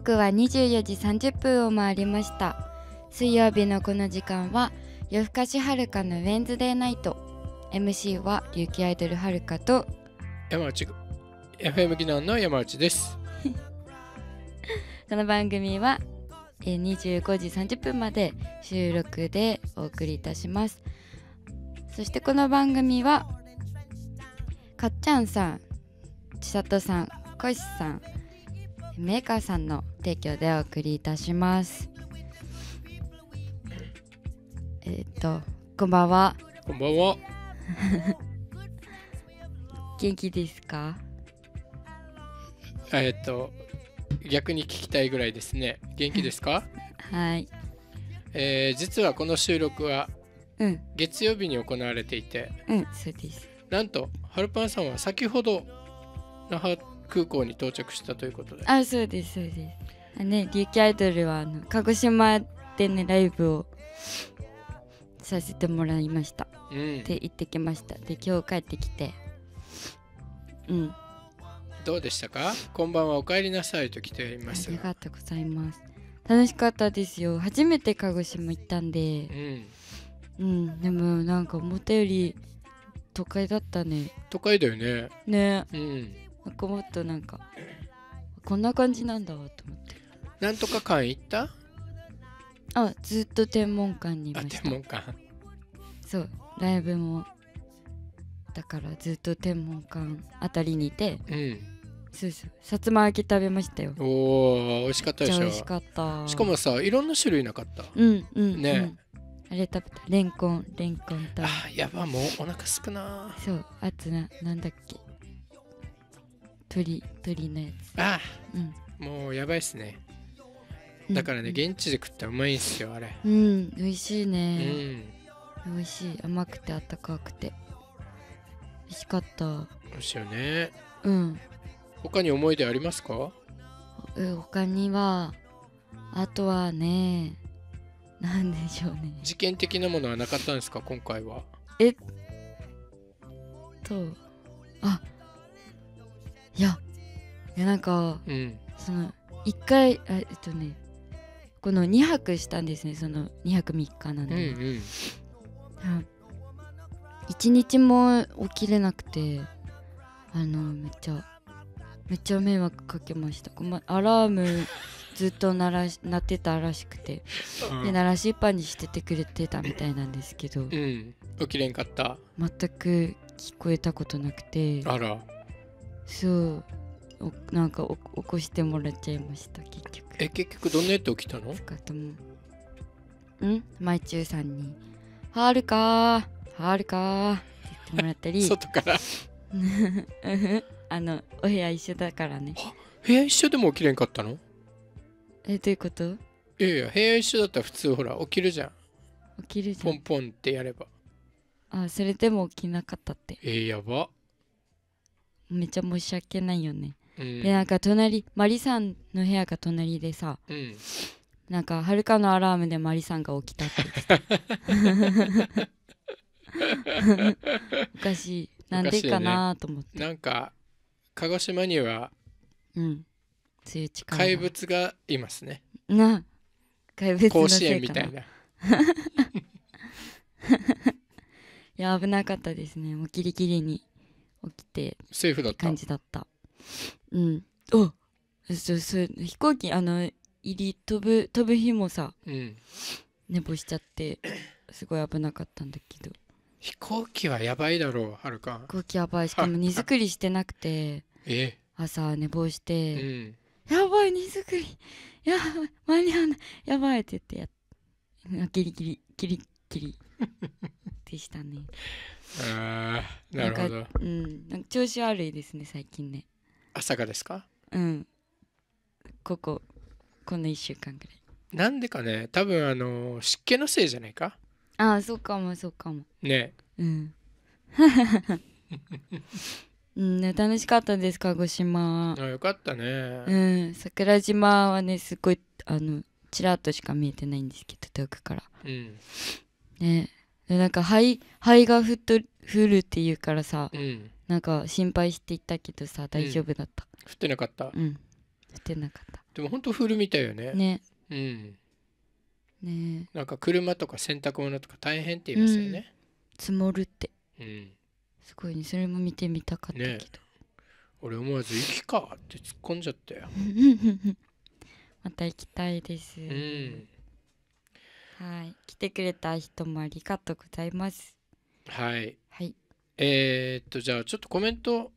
刻は24時30分を回りました水曜日のこの時間は夜更かしはるかのウェンズデーナイト MC は琉球アイドルはるかと山内 FM 技能の山内です この番組は25時30分まで収録でお送りいたしますそしてこの番組はかっちゃんさんちさとさんこいしさんメーカーさんの提供でお送りいたしますえっ、ー、とこんばんはこんばんは 元気ですかえっ、ー、と逆に聞きたいぐらいですね元気ですか はいえー、実はこの収録は月曜日に行われていて、うん、うん、そうですなんとハルパンさんは先ほど那覇空港に到着したということであそうですそうですあね琉球アイドルはあの鹿児島でねライブをさせてもらいました、うん、で行ってきましたで今日帰ってきてうんどうでしたかこんばんはお帰りなさいと来ていますありがとうございます楽しかったですよ初めて鹿児島行ったんで、うん、うん、でもなんか思ったより都会だったね都会だよねねうんなかもっとなんかこんな感じなんだと思ってなんとか館行ったあずっと天文館にいました天文館そうライブもだからずっと天文館あたりにいて、うん、そうそうさつま揚げ食べましたよおお美味しかったでしょ美味しかったしかもさいろんな種類なかったうんうんね、うん、あれ食べたレンコンレンコンとあやばもうお腹すくなそうあつななんだっけプリプリのやつああ、うん、もうやばいっすねだからね、うん、現地で食ってうまいんすよあれうん美味しいね、うん、美味しい甘くてあったかくて美味しかった美味しいよねうん他に思い出ありますかうん他にはあとはね何でしょうね事件的なものはなかったんですか今回はえっとあいやいやなんか、うん、その1回あえっとねこの2泊したんですねその2泊3日なんで、うんうん、1日も起きれなくてあのめっちゃめっちゃ迷惑かけましたごめんアラーム ずっと鳴らし鳴ってたらしくて、うん、で鳴らしっぱにしててくれてたみたいなんですけど、うん、起きれんかった全く聞こえたことなくてあらそうおなんか起こしてもらっちゃいました結局え結局どんなやつ起きたのかともんマイチュさんに「はるかはるか」って言ってもらったり 外から あのお部屋一緒だからね部屋一緒でも起きれんかったのえどういうこといやいや部屋一緒だったら普通ほら起きるじゃん起きるじゃんポンポンってやればあそれでも起きなかったってえー、やばめっちゃ申し訳ないよね、うん、でなんか隣マリさんの部屋が隣でさ、うん、なんかはるかのアラームでマリさんが起きたって言ってたおかしいなんでかなと思って、ね、なんか鹿児島にはうんそういう怪物がいますねな怪物甲子園みたいな いや危なかったですねもうギリギリに起きてセーフだった感じだったうんおそそ飛行機あの入り飛ぶ飛ぶ日もさ、うん、寝坊しちゃってすごい危なかったんだけど飛行機はやばいだろうはるか飛行機やばいしかも荷造りしてなくてえ朝寝坊して、うん、やばい荷造りやばい間に合わないやばいって言ってやギリギリギリギリでしたね。ああ、なるほど。うん、なんか調子悪いですね、最近ね。朝がですかうん。ここ、この一週間ぐらい。なんでかね、多分あの湿気のせいじゃないかああ、そうかも、そうかも。ね。うん。うん、楽しかったです鹿児島あよかったねうん桜島はねすごいあのちらっとしか見えてないんですけど遠くから、うん、ねでなんか肺肺がふっと降るっていうからさ、うん、なんか心配していたけどさ大丈夫だった、うん、降ってなかったうん降ってなかったでもほんと降るみたいよねねうんねなんか車とか洗濯物とか大変って言いますよね、うん、積もるってうんすごいねそれも見てみたかったけど、ね、俺思わず「きか!」って突っ込んじゃったよ また行きたいですうんはい、来てくれた人もありがとうございます。はい。はい。えー、っとじゃあちょっとコメント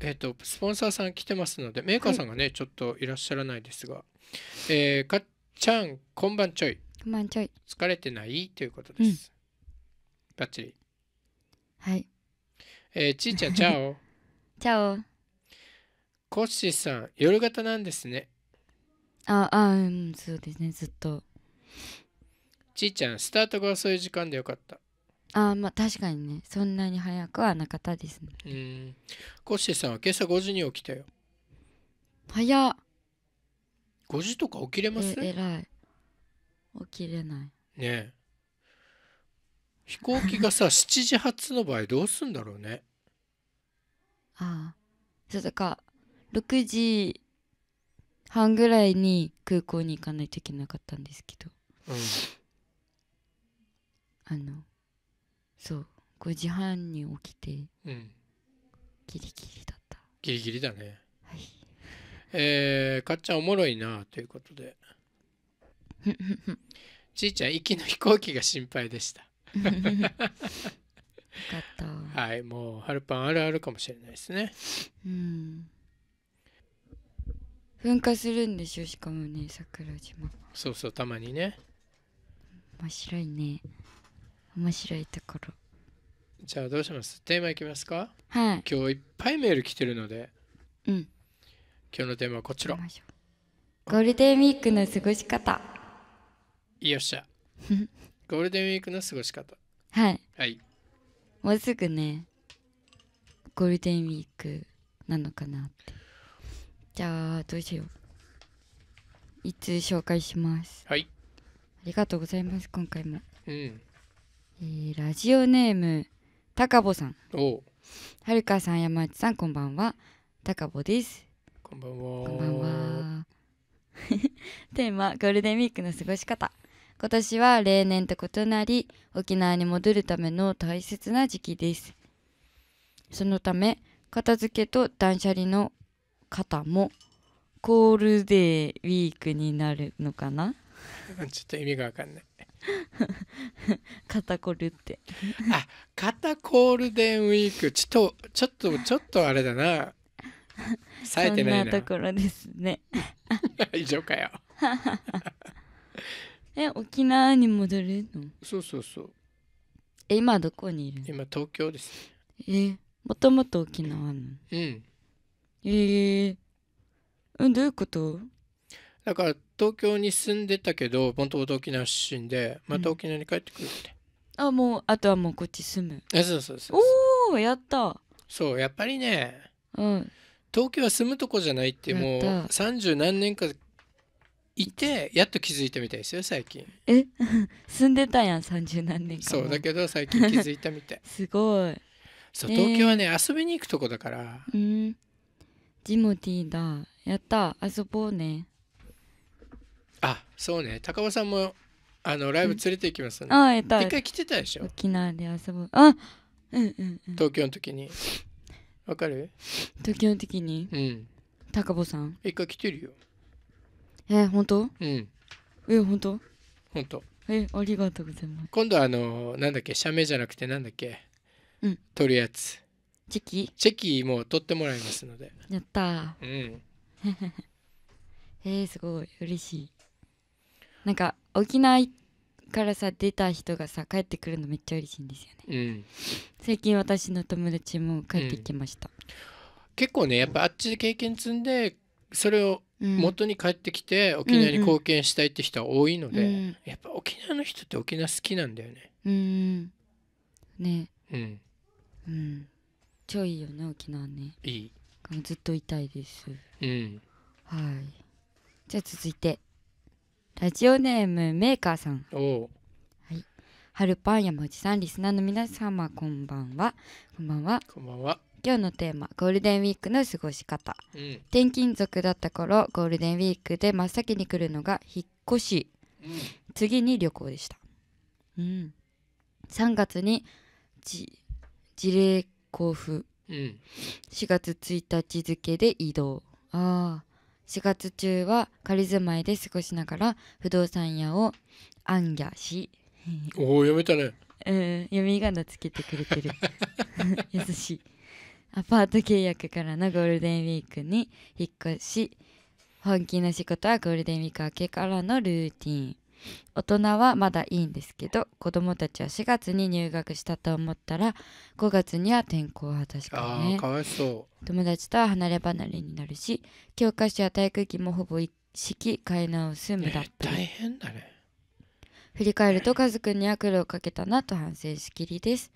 えっ、ー、とスポンサーさん来てますのでメーカーさんがね、はい、ちょっといらっしゃらないですが、えー、かっちゃんこんばんちょいこんばんちょい疲れてないということです、ばっバッチリはい、えー、ちーちゃんチャオチャオコッシーさん夜型なんですねああうんそうですねずっとちいちゃんスタートが遅い時間でよかったあまあ確かにねそんなに早くはなかったですねうんコッシーさんは今朝5時に起きたよ早っ5時とか起きれますええらい起きれないねえ飛行機がさ7 時発の場合どうすんだろうねああそうだか6時半ぐらいに空港に行かないといけなかったんですけど、うんあのそう5時半に起きてうんギリギリだったギリギリだねはいえー、かっちゃんおもろいなということで ちいちゃん行きの飛行機が心配でしたよかったはいもう春パンあるあるかもしれないですねうん噴火するんでしょしかもね桜島そうそうたまにね面白いね面白いところじゃあどうしますテーマいきますかはい今日いっぱいメール来てるのでうん今日のテーマはこちらゴールデンウィークの過ごし方よっしゃ ゴールデンウィークの過ごし方はいはいもうすぐねゴールデンウィークなのかなってじゃあどうしよう一通紹介しますはいありがとうございます今回もうんえー、ラジオネーム高坊さんおはるかさん山内さんこんばんは高坊ですこんばんはこんばんは テーマゴールデンウィークの過ごし方今年は例年と異なり沖縄に戻るための大切な時期ですそのため片付けと断捨離の方もゴールデンウィークになるのかな ちょっと意味がわかんない 肩こるってあ肩コールデンウィークちょっとちょっとちょっとあれだな冴えてないなそんなところですね 以上かよ え沖縄に戻るのそうそうそうえ今どこにいるの今東京ですえもともと沖縄のうんえー、うんどういうことだから東京に住んでたけどもともと沖縄出身でまた沖縄に帰ってくるって、うん、あもうあとはもうこっち住むあそうそうそうおおやったそうやっぱりね、うん、東京は住むとこじゃないってもう三十何年かいてやっと気づいたみたいですよ最近え 住んでたやん三十何年そうだけど最近気づいたみたい すごいそう東京はね、えー、遊びに行くとこだからうんジモティーだやった遊ぼうねあそうね高尾さんもあのライブ連れて行きますね、うん、あえた一回来てたでしょ沖縄で遊ぶあうんうん、うん、東京の時にわかる東京の時にうん高尾さん一回来てるよえ本当うんえ本当本当えありがとうございます今度あのなんだっけ社名じゃなくてなんだっけうん取るやつチェキチェキも取ってもらいますのでやったうん えー、すごい嬉しいなんか沖縄からさ出た人がさ帰ってくるのめっちゃ嬉しいんですよね、うん、最近私の友達も帰ってきました、うん、結構ねやっぱあっちで経験積んでそれを元に帰ってきて沖縄に貢献したいって人は多いので、うんうん、やっぱ沖縄の人って沖縄好きなんだよねうんねうんうん超いいよね沖縄ねいいずっといたいですうんはいじゃあ続いてラジオネームメーカーさんはい春パンやもじさんリスナーの皆様こんばんはこんばんはこんばんは今日のテーマゴールデンウィークの過ごし方、うん、転勤族だった頃ゴールデンウィークで真っ先に来るのが引っ越し、うん、次に旅行でした、うん、3月にじ事例交付、うん、4月1日付で移動ああ4月中は仮住まいで過ごしながら不動産屋をあんぎゃしおお読めたねうん読み仮名つけてくれてる 優しいアパート契約からのゴールデンウィークに引っ越し本気の仕事はゴールデンウィーク明けからのルーティン大人はまだいいんですけど子供たちは4月に入学したと思ったら5月には転校は確かにねかわいそう友達とは離れ離れになるし教科書や体育記もほぼ一式買い直す無駄っぷり、えー、大変だね振り返るとくんには苦労をかけたなと反省しきりです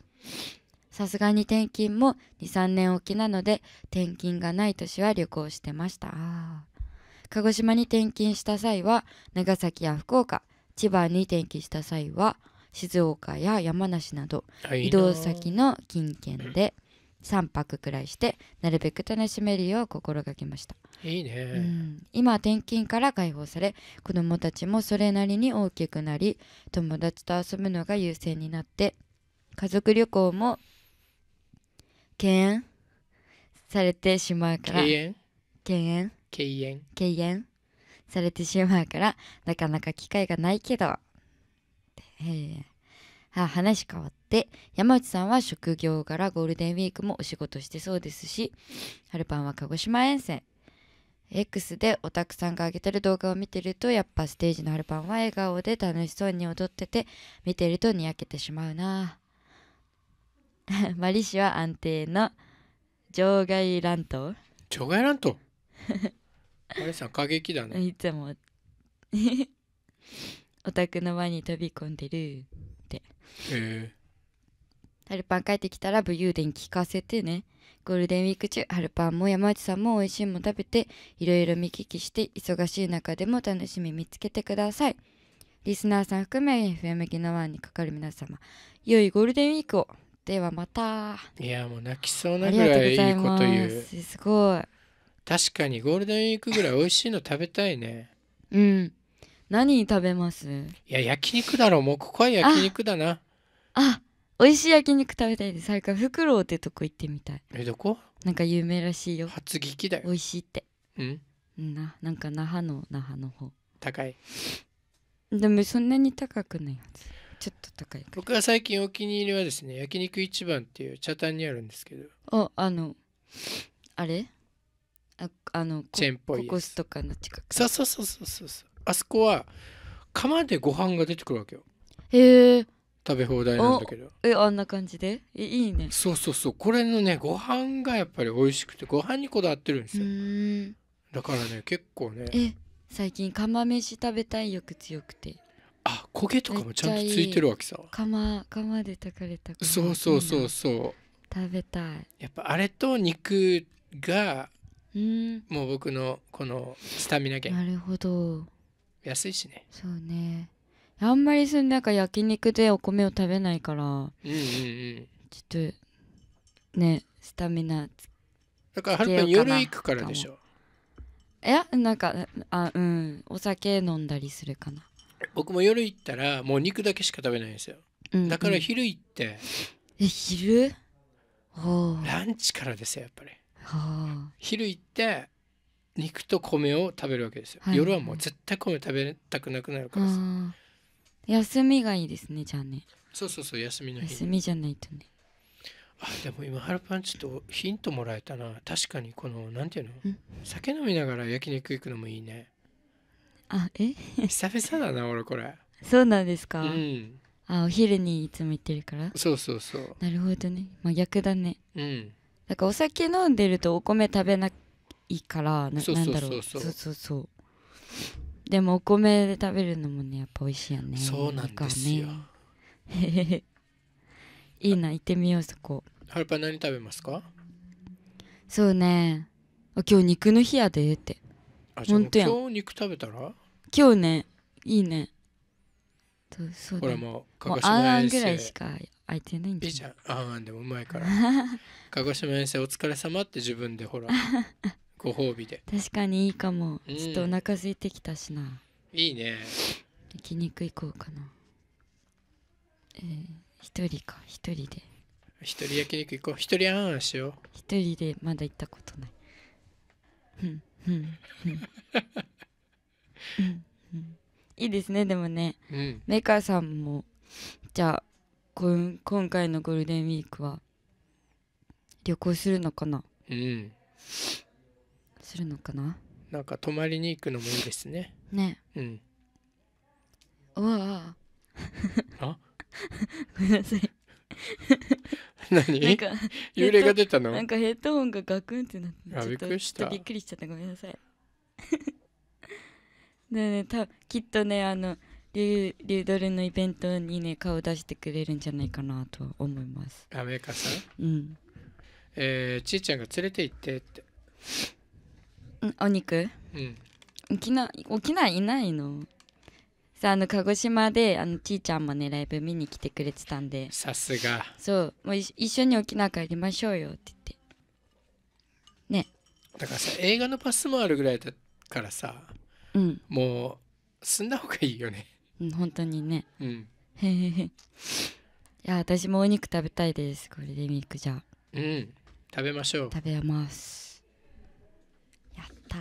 さすがに転勤も23年おきなので転勤がない年は旅行してました鹿児島に転勤した際は長崎や福岡千葉に転勤した際は静岡や山梨など移動先の近県で3泊くらいしてなるべく楽しめるよう心がけましたいいね、うん、今転勤から解放され子どもたちもそれなりに大きくなり友達と遊ぶのが優先になって家族旅行も敬遠されてしまうから敬遠敬遠敬遠敬遠されてしまうからなかなか機会がないけど、えー、話変わって山内さんは職業柄ゴールデンウィークもお仕事してそうですしルパンは鹿児島遠征 X でおたくさんが上げてる動画を見てるとやっぱステージのルパンは笑顔で楽しそうに踊ってて見てるとにやけてしまうな マリ氏は安定の場外乱闘場外乱闘あれさ過激だねいつも お宅の輪に飛び込んでるってへえハルパン帰ってきたら武勇伝聞かせてねゴールデンウィーク中ハルパンも山内さんも美味しいも食べていろいろ見聞きして忙しい中でも楽しみ見つけてくださいリスナーさん含め FM ギノワンにかかる皆様良いゴールデンウィークをではまたいやもう泣きそうなぐらいいいこと言うすごい確かにゴールデンウィークぐらい美味しいの食べたいねうん何食べますいや焼肉だろもうここは焼肉だなあ美味しい焼肉食べたいです最近フクロウってとこ行ってみたいえどこなんか有名らしいよ初聞きだよ美味しいってうんななんか那覇の那覇の方高いでもそんなに高くないやつちょっと高い僕は最近お気に入りはですね焼肉一番っていう茶炭にあるんですけどああのあれあのチェンっぽいココスとかの近くそうそうそうそうそうあそこは釜でご飯が出てくるわけよへえ食べ放題なんだけどえあんな感じでいいねそうそうそうこれのねご飯がやっぱり美味しくてご飯にこだわってるんですよだからね結構ねえ最近釜飯食べたい欲強くてあ焦げとかもちゃんとついてるわけさ釜釜で炊かれたそうそうそうそう食べたいやっぱあれと肉がもう僕のこのスタミナ源なるほど安いしねそうねあんまりそのなんか焼肉でお米を食べないから、うんうんうん、ちょっとねスタミナだからはるか夜行くからでしょいやなんかあうんお酒飲んだりするかな僕も夜行ったらもう肉だけしか食べないんですよ、うんうん、だから昼行ってえ昼ランチからですよやっぱり昼行って肉と米を食べるわけですよ、はい、夜はもう絶対米食べたくなくなるからさ休みがいいですねじゃあねそうそうそう休みの日休みじゃないとねあでも今ハルパンちょっとヒントもらえたな確かにこのなんていうの酒飲みながら焼肉行くのもいいねあえ久々だな俺これそうなんですかうんあお昼にいつも行ってるからそうそうそうなるほどねまあ、逆だねうんなんかお酒飲んでるとお米食べないからななんだろうそうそうそうでもお米で食べるのもねやっぱ美味しいよねそうなんですよ、ね、いいな行ってみようそこハルパ何食べますかそうね今日肉の日やでって本当やん今日肉食べたら今日ねいいねそうそう、ね、これもうあんあんぐらいしか空いてないんじゃないああでもうまいから 鹿児島遠征お疲れ様って自分でほら ご褒美で確かにいいかも、うん、ちょっとお腹空いてきたしないいね焼肉行こうかなえー、一人か一人で一人焼肉行こう一人あんあんしよう一人でまだ行ったことない うんいいですねでもね、うん、メーカーさんもじゃあ今回のゴールデンウィークは旅行するのかなうんするのかななんか泊まりに行くのもいいですねねうんわああ ごめんなさい何なんか幽霊が出たのなんかヘッドホンがガクンってなってびっくりしたびっくりしちゃったごめんなさい えねたきっとねあのリュードルのイベントにね顔出してくれるんじゃないかなと思いますアメリカさんうんえー、ちいちゃんが連れて行ってってお肉うん沖縄沖縄いないのさああの鹿児島であのちいちゃんもねライブ見に来てくれてたんでさすがそうもう一緒に沖縄帰りましょうよって言ってねだからさ映画のパスもあるぐらいだからさ、うん、もう住んだ方がいいよねうん、本当にね。うん。へへへ。いや、私もお肉食べたいです。ゴールデンウィークじゃ。うん。食べましょう。食べます。やった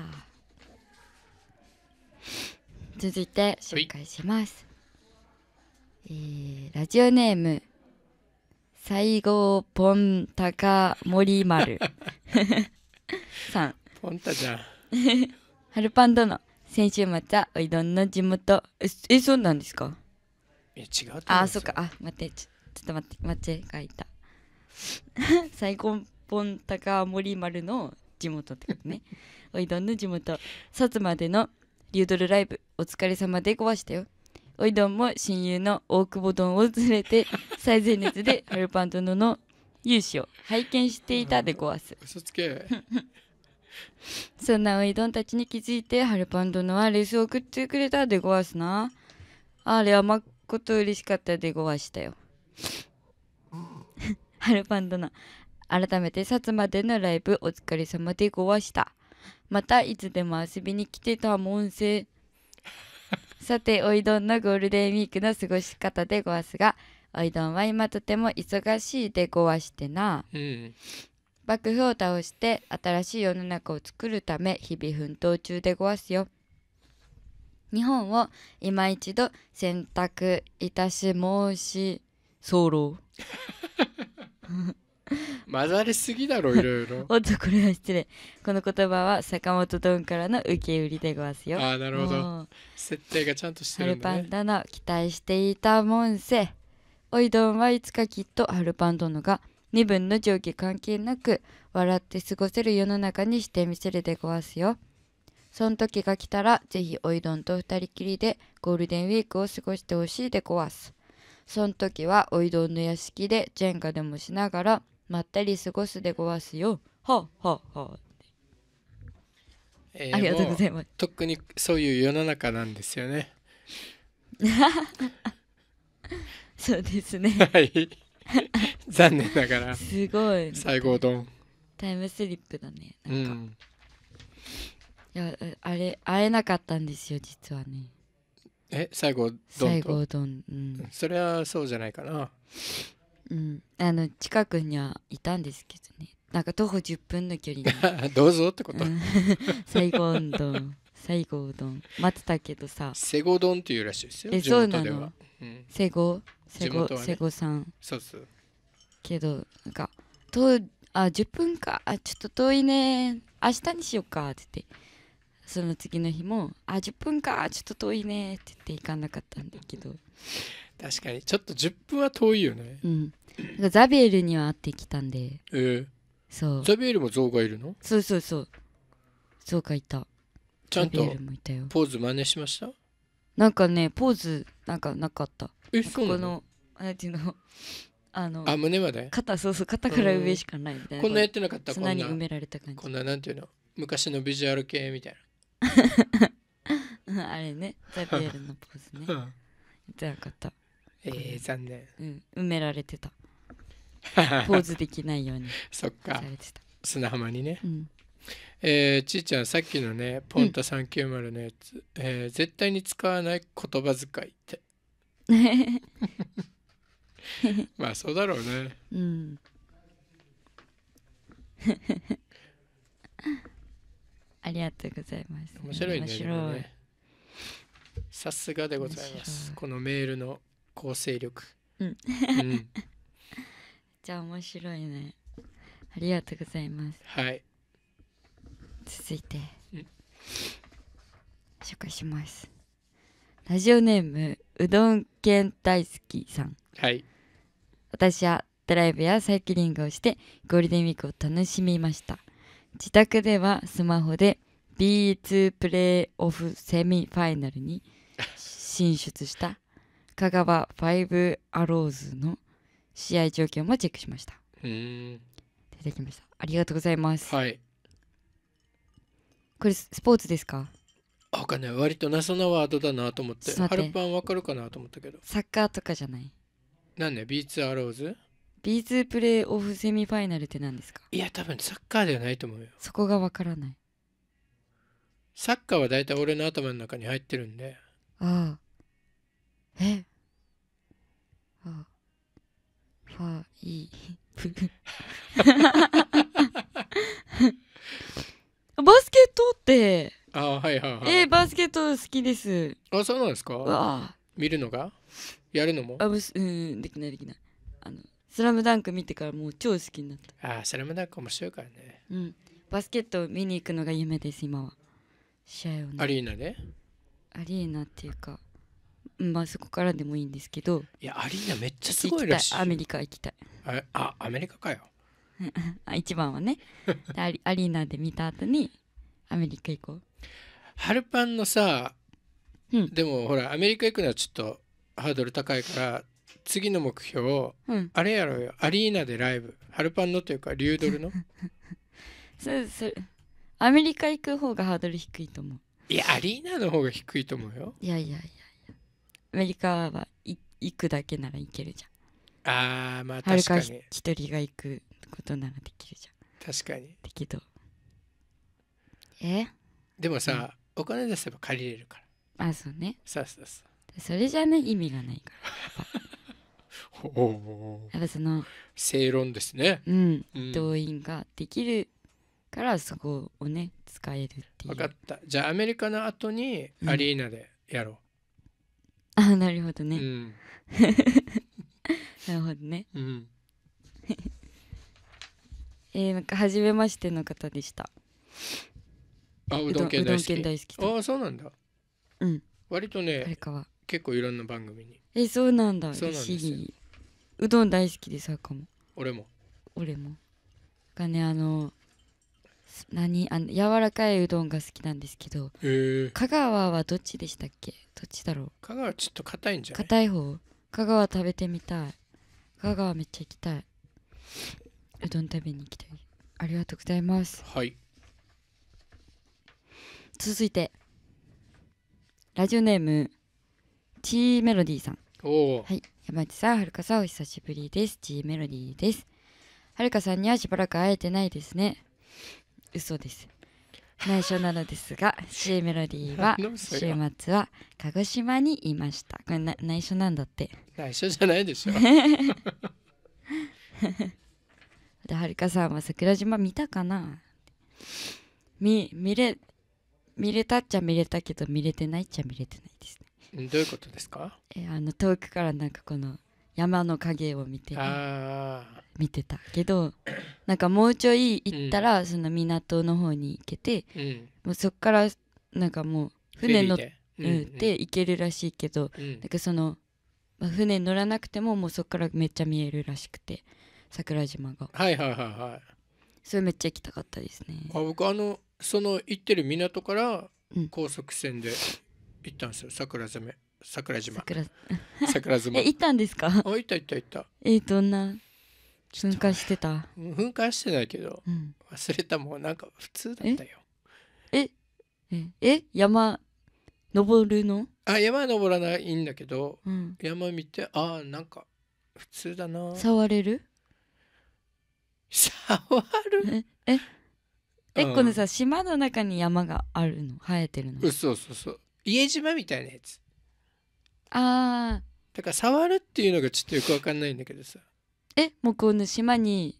続いて紹介します。えー、ラジオネーム。西郷ポンタカ森丸 さん。ポンタじゃん。ハルパン殿。先週末はおいどんの地元ええそうなんですかえ違うとあそっかあ待ってちょちょっと待って間違えた最 ポ本高森丸の地元ってことね おいどんの地元薩摩でのリュードルライブお疲れ様で壊したよおいどんも親友の大久保丼を連れて 最前列でハルパントのの勇姿を拝見していたで壊す嘘つけそんなおいどんたちに気づいて、ハルパンのはレスを送ってくれたでごわすな。あれはまこと嬉しかったでごわしたよ。ハルパン殿、改めて薩摩でのライブお疲れ様でごわした。またいつでも遊びに来てたもんせ。さて、おいどんのゴールデンウィークの過ごし方でごわすが、おいどんは今とても忙しいでごわしてな。うん幕府を倒して新しい世の中を作るため日々奮闘中でごわすよ。日本を今一度選択いたし申し候。ロ 混ざりすぎだろいろいろ おっとこれは失礼この言葉は坂本ンからの受け売りでごわすよああなるほど設定がちゃんとしてるんだ、ね、パンダの期待していたもんせおいどんはいつかきっとルパン殿が「身分の上下関係なく笑って過ごせる世の中にしてみせるでごわすよ。そん時が来たらぜひおいどんと二人きりでゴールデンウィークを過ごしてほしいでごわす。そん時はおいどんの屋敷でジェンガでもしながらまったり過ごすでごわすよ。はあ、はあはっはえー、ありがとうございます。とっくにそういう世の中なんですよね。そうですね。はい。残念ながらすごい最後ん。タイムスリップだねなんか、うん、いやあれ会えなかったんですよ実はねえ最後どん最後どん、うん、それはそうじゃないかなうんあの近くにはいたんですけどねなんか徒歩10分の距離に どうぞってこと、最後どん西郷丼松茸とさセゴ丼っていうらしいですよえそうなの、うん、セゴセゴ、ね、セゴさんそうそうけどなんかとあ10分かあちょっと遠いね明日にしようかって言ってその次の日もあ10分かちょっと遠いねって言って行かなかったんだけど確かにちょっと10分は遠いよねうんザビエルには会ってきたんでええー、そうザビエルもゾウがいるのそうそうそうゾウがいたちゃんとポーズ真似しましたなんかねポーズなんかなかったえそうなのなんていうの あのあ胸まで肩そうそう肩から上しかないみたいなこんなやってなかったこんなに埋められた感じこんななんていうの昔のビジュアル系みたいな あれねザビエルのポーズねやってなかったえー、残念、うん、埋められてた ポーズできないようにそっか砂浜にね、うんえー、ちいちゃんさっきのねポンタ390のやつ、うん、えー、絶対に使わない言葉遣いって まあそうだろうねうんありがとうございます、面白いね白いさすがでございますこのメールの構成力うん、うん、じゃあ面白いねありがとうございますはい続いて、紹介しますラジオネームうどん県大好きさんはい私はドライブやサイクリングをしてゴールデンウィークを楽しみました自宅ではスマホで B2 プレーオフセミファイナルに進出した香川ファイブアローズの試合状況もチェックしました出てきましたありがとうございますはいこれスポーツですかわかんない割となそなワードだなと思ってはるっとハルパンわかるかなと思ったけどサッカーとかじゃないなんでビーツアローズ B2 プレーオフセミファイナルって何ですかいや多分サッカーではないと思うよそこがわからないサッカーは大体俺の頭の中に入ってるんでああえあファイブ バスケットってあはいはいはいえー、バスケット好きですあそうなんですかわ見るのがやるのもあぶすうんできないできないあのスラムダンク見てからもう超好きになったあスラムダンク面白いからねうんバスケット見に行くのが夢です今は試合を、ね、アリーナでアリーナっていうかまあそこからでもいいんですけどいやアリーナめっちゃすごいらしいアメリカ行きたいああアメリカかよ 一番はねアリアリーナで見た後にアメリカ行こう春パンのさ、うん、でもほらアメリカ行くのはちょっとハードル高いから次の目標を、うん、あれやろうよアリーナでライブハルパンのというかリュードルの そうそうアメリカ行く方がハードル低いと思ういやアリーナの方が低いと思うよいやいやいやいやアメリカは行くだけなら行けるじゃんあーまあ確かに一人が行くことならできるじゃん確かに適当えでもさ、うん、お金出せば借りれるからあそうねそうそうそうそれじゃね意味がないからおやっぱその正論ですねうん、うん、動員ができるからそこをね使えるっていう分かったじゃあアメリカの後にアリーナでやろう、うん、あなるほどね、うん、なるほどね、うん、えー、なんか初めましての方でしたあうどん県大好き大好きああそうなんだうん割とねあれかは結構いろんな番組にえそうなんだそうなんですうどん大好きでさかも俺も俺もがねあの何あの柔らかいうどんが好きなんですけど香川はどっちでしたっけどっちだろう香川ちょっと硬いんじゃない硬い方香川食べてみたい香川めっちゃ行きたいうどん食べに行きたいありがとうございますはい続いてラジオネームチーメロディーさんおおはい山内さんはるかさんお久しぶりですチーメロディーですはるかさんにはしばらく会えてないですね嘘です内緒なのですが C メロディーは週末は鹿児島にいましたこれ内緒なんだって内緒じゃないでしょで、はるかさんは桜島見たかな見、見れ、見れたっちゃ見れたけど、見れてないっちゃ見れてないですね。どういうことですかえ、あの、遠くからなんかこの山の影を見て、ね、見てたけど、なんかもうちょい行ったら、その港の方に行けて、うん、もうそこからなんかもう船乗って、うんうん、行けるらしいけど、うん、なんかその、まあ、船乗らなくてももうそこからめっちゃ見えるらしくて。桜島がはいはいはいはいそれめっちゃ行きたかったですねあ僕あのその行ってる港から高速船で行ったんですよ桜攻め桜島桜 桜島 え行ったんですかあ行った行った行ったえどんな噴火してた、噴火してないけどうん、忘れたもんなんか普通だったよええ山登るの、あ山登らないんだけどうん、山見てあなんか普通だな触れる触るええ、うこのさ島の中に山があるの生えてるのそうそうそう家島みたいなやつああだから触るっていうのがちょっとよくわかんないんだけどさえもうこの島に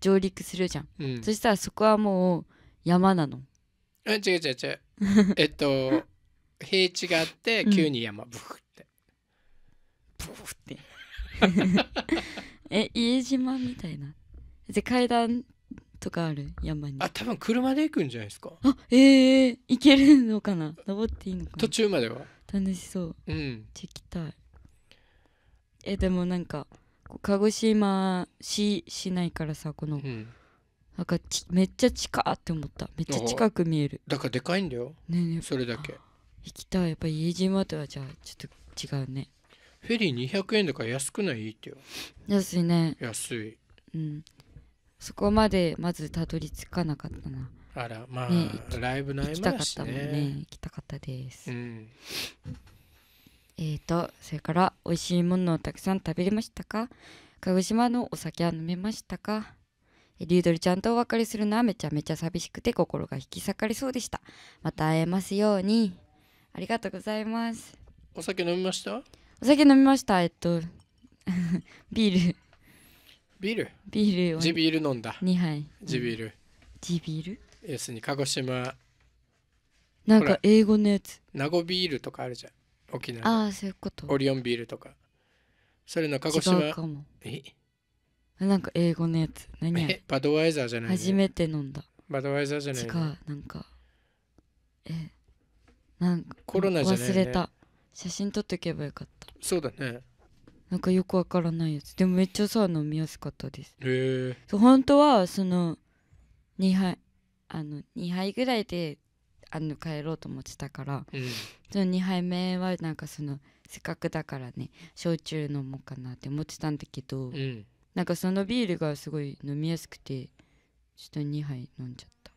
上陸するじゃん、うん、そしたらそこはもう山なのあ違う違う違う えっと平地があって急に山、うん、ブフってブフってえ家島みたいなで階段とかある山にあ多分車で行くんじゃないですかあええー、行けるのかな登っていいのかな途中までは楽しそううん行きたいえでもなんか鹿児島市市内からさこの、うん、なんかちめっちゃ近って思っためっちゃ近く見えるだからでかいんだよねねそれだけ行きたいやっぱ家島とはじゃあちょっと違うねフェリー200円だから安くないってよ安いね安いうんそこまでまずたどり着かなかったなあらまあ、ね、ライブの合間だ、ね、行きたかったもんね行きたかったです、うん、えーとそれから美味しいものをたくさん食べれましたか鹿児島のお酒は飲めましたかリュードルちゃんとお別れするのはめちゃめちゃ寂しくて心が引き裂かれそうでした。また会えますように。ありがとうございます。お酒飲みましたお酒飲みました。えっと、ビールビールビールを地ビール飲んだ2杯ジビール地ビール要するに鹿児島なんか英語のやつ名護ビールとかあるじゃん沖縄ああそういうことオリオンビールとかそれの鹿児島違うかもえなんか英語のやつ何やバドワイザーじゃない、ね、初めて飲んだバドワイザーじゃない、ね、違うなんかえなんかコロナじゃない、ね、忘れた写真撮っておけばよかったそうだねなんかよくわからないやつでもめっちゃさ飲みやすかったですへえほん本当はその2杯あの2杯ぐらいであの帰ろうと思ってたから、うん、その2杯目はなんかそのせっかくだからね焼酎飲もうかなって思ってたんだけど、うん、なんかそのビールがすごい飲みやすくてちょっと2杯飲んじゃっ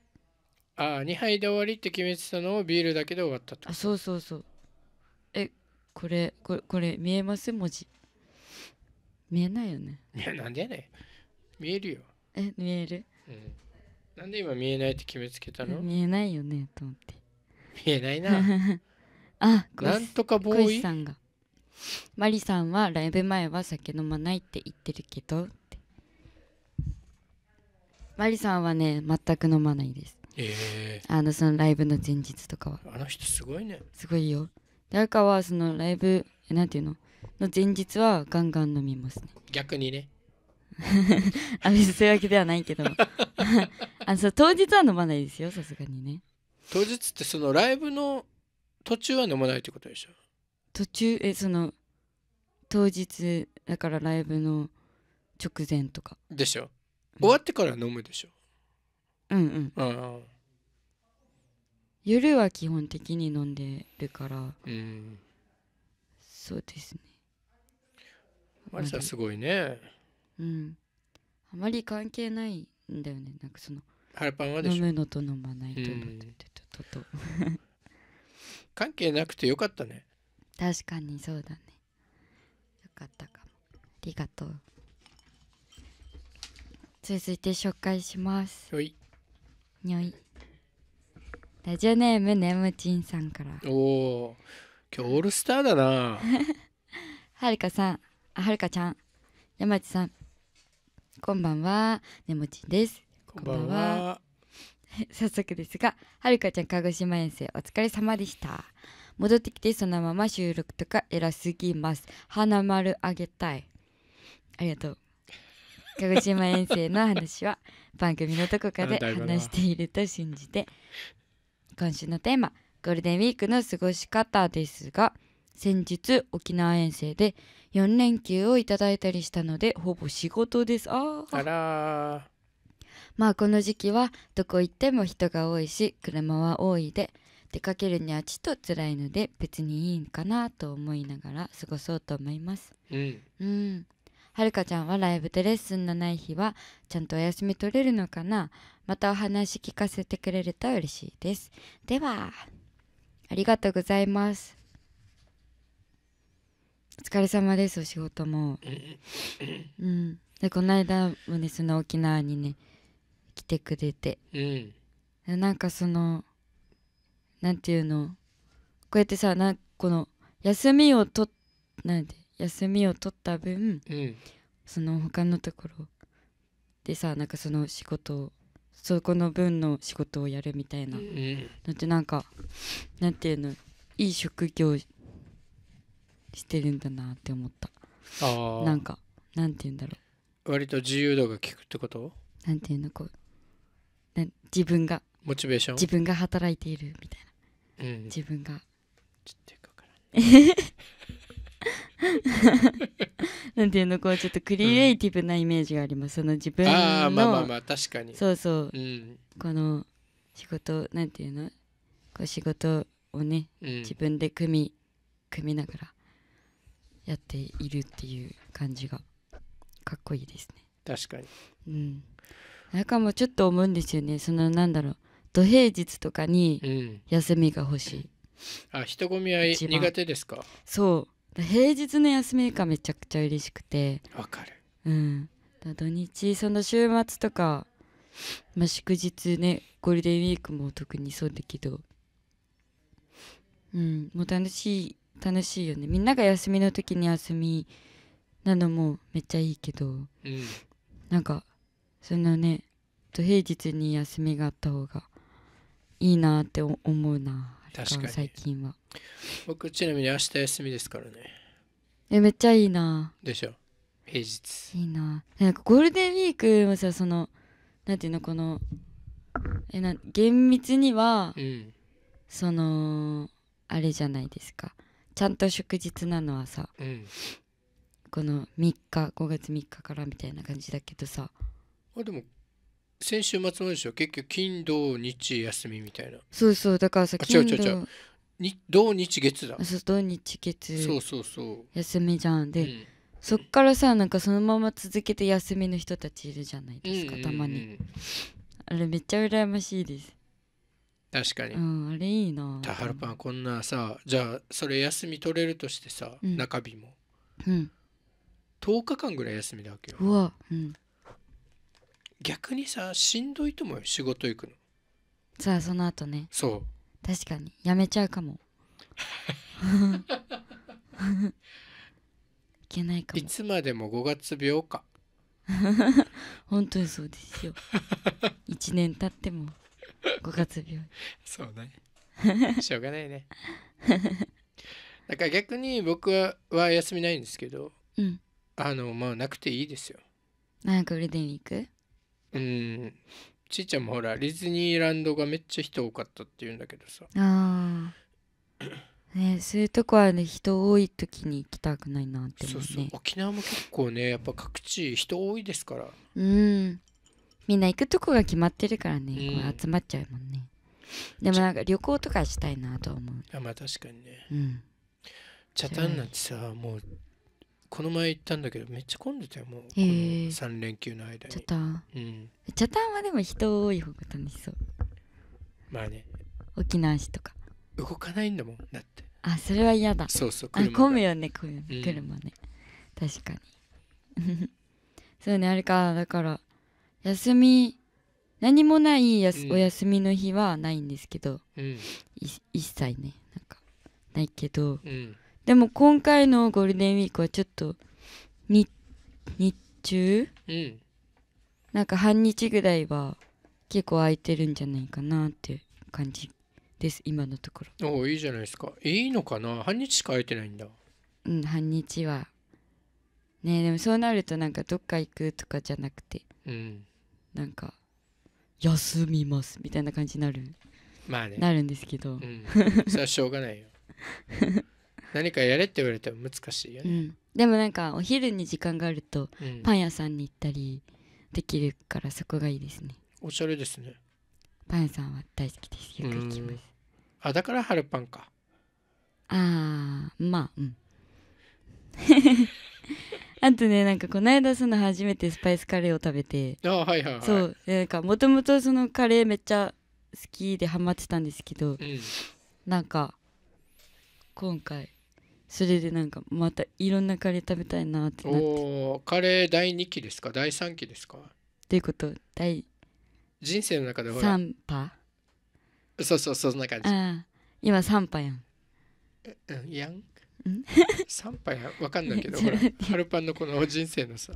たああ2杯で終わりって決めてたのをビールだけで終わったとあそうそうそうえこれこれこれ見えます文字見えないよねいやなんでやね見えるよえ見える、うん、なんで今見えないって決めつけたの見えないよねと思って見えないな あなんとかボーイさんがマリさんはライブ前は酒飲まないって言ってるけどってマリさんはね全く飲まないですえー、あのそのライブの前日とかはあの人すごいねすごいよ誰かはそのライブなんていうのの前日はガンガン飲みますね逆にね あ別にそういうわけではないけど あそ当日は飲まないですよさすがにね当日ってそのライブの途中は飲まないってことでしょ途中えその当日だからライブの直前とかでしょ終わってから飲むでしょうんうん、うん、夜は基本的に飲んでるからうんそうですねマリさんすごいね。うん。あまり関係ないんだよね。なんかその。腹パンはでしょ。飲むのと飲まないと。関係なくてよかったね。確かにそうだね。よかったかも。ありがとう。続いて紹介します。はい。にょい。ラジオネームねむちんさんから。おお。今日オールスターだな。はるかさん、はるかちゃん、山内さん、こんばんは、ねもちんです。こんばんは。早速ですが、はるかちゃん、鹿児島遠征、お疲れ様でした。戻ってきて、そのまま収録とか偉すぎます。花丸あげたい。ありがとう。鹿児島遠征の話は、番組のどこかで話していると信じて、今週のテーマ、ゴールデンウィークの過ごし方ですが、先日沖縄遠征で4連休をいただいたりしたのでほぼ仕事ですああらまあこの時期はどこ行っても人が多いし車は多いで出かけるにはちょっと辛いので別にいいんかなと思いながら過ごそうと思いますうん、うん、はるかちゃんはライブでレッスンのない日はちゃんとお休み取れるのかなまたお話聞かせてくれると嬉しいですではありがとうございますお疲れ様ですお仕事もうんでこの間もねその沖縄にね来てくれて、うん、なんかそのなんていうのこうやってさなこの休みをとなんて休みを取った分、うん、その他のところでさなんかその仕事をそこの分の仕事をやるみたいなのってなんかなんていうのいい職業してるんだなって思ったなんかなんて言うんだろう割と自由度が利くってことなんていうのこうな自分がモチベーション自分が働いているみたいな、うん、自分がちょっとよくわからない なんていうのこうちょっとクリエイティブなイメージがあります、うん、その自分のああまあまあまあ確かにそうそう、うん、この仕事なんていうのこう仕事をね、自分で組み組みながらやっているっていう感じがかっこいいですね確かにうんなんかもうちょっと思うんですよねそのなんだろう土平日とかに休みが欲しい、うん、あ人混みは苦手ですかそう平日の休みがめちゃくちゃ嬉しくてわかるうん土日その週末とか、まあ、祝日ねゴールデンウィークも特にそうだけどうんもう楽しい楽しいよねみんなが休みの時に休みなのもめっちゃいいけど、うん、なんかそのね平日に休みがあった方がいいなって思うな確か最近は僕ちなみに明日休みですからねえめっちゃいいなでしょ平日いいななんかゴールデンウィークもさそのなんていうのこのえな厳密には、うん、そのあれじゃないですかちゃんと祝日なのはさ、うん、この3日5月3日からみたいな感じだけどさあでも先週末までしょ結局金土日休みみたいなそうそうだからさ金土違う違う違うに土日月だそう土日月そうそうそう休みじゃんで、うん、そっからさなんかそのまま続けて休みの人たちいるじゃないですか、たまにあれめっちゃ羨ましいです確かに、うん、あれいいなハルパンこんなさじゃあそれ休み取れるとしてさ、うん、中日も、うん、10日間ぐらい休みだわけようわ、うん、逆にさしんどいと思うよ仕事行くのさあその後ねそう確かにやめちゃうかもいけないかもいつまでも5月病か 本当にそうですよ1年経っても5 月病そうねしょうがないね だから逆に僕は休みないんですけど、うん、あのまあなくていいですよなんかゴールデンウィークうんちいちゃんもほらディズニーランドがめっちゃ人多かったって言うんだけどさあねそういうとこはね人多い時に行きたくないなって思う、ね、そうそう沖縄も結構ねやっぱ各地人多いですからうんみんな行くとこが決まってるからね、うん、集まっちゃうもんねでもなんか旅行とかしたいなと思うあまあ確かにねうんチャタンなんてさもうこの前行ったんだけどめっちゃ混んでたよもう、え3連休の間にチャタン、うん、チャタンはでも人多い方が楽しそうまあね沖縄市とか動かないんだもんだってあそれは嫌だそうそうあ混むよね混む、う車ね確かに そうねあれかだから休み何もないやす、うんお休みの日はないんですけどうん一切ねなんかないけどうんでも今回のゴールデンウィークはちょっと日日中うんなんか半日ぐらいは結構空いてるんじゃないかなって感じです今のところおおいいじゃないですかいいのかな半日しか空いてないんだうん半日はねでもそうなるとなんかどっか行くとかじゃなくてうんなんか休みますみたいな感じになるまあねなるんですけど、うん、それはしょうがないよ 何かやれって言われても難しいよね、うん、でもなんかお昼に時間があるとパン屋さんに行ったりできるからそこがいいですね、おしゃれですねパン屋さんは大好きですよく行きますあだから春パンかあーまあうん あとねなんかこの間その初めてスパイスカレーを食べてあはいはいはいそうなんかもともとそのカレーめっちゃ好きでハマってたんですけど、うん、なんか今回それでなんかまたいろんなカレー食べたいなってなっておカレー第2期ですか第3期ですかっていうこと第人生の中でほら3波そうそうそんな感じ今3波やん、うん、やん三杯わかんないけどほらハル パンのこの人生のさ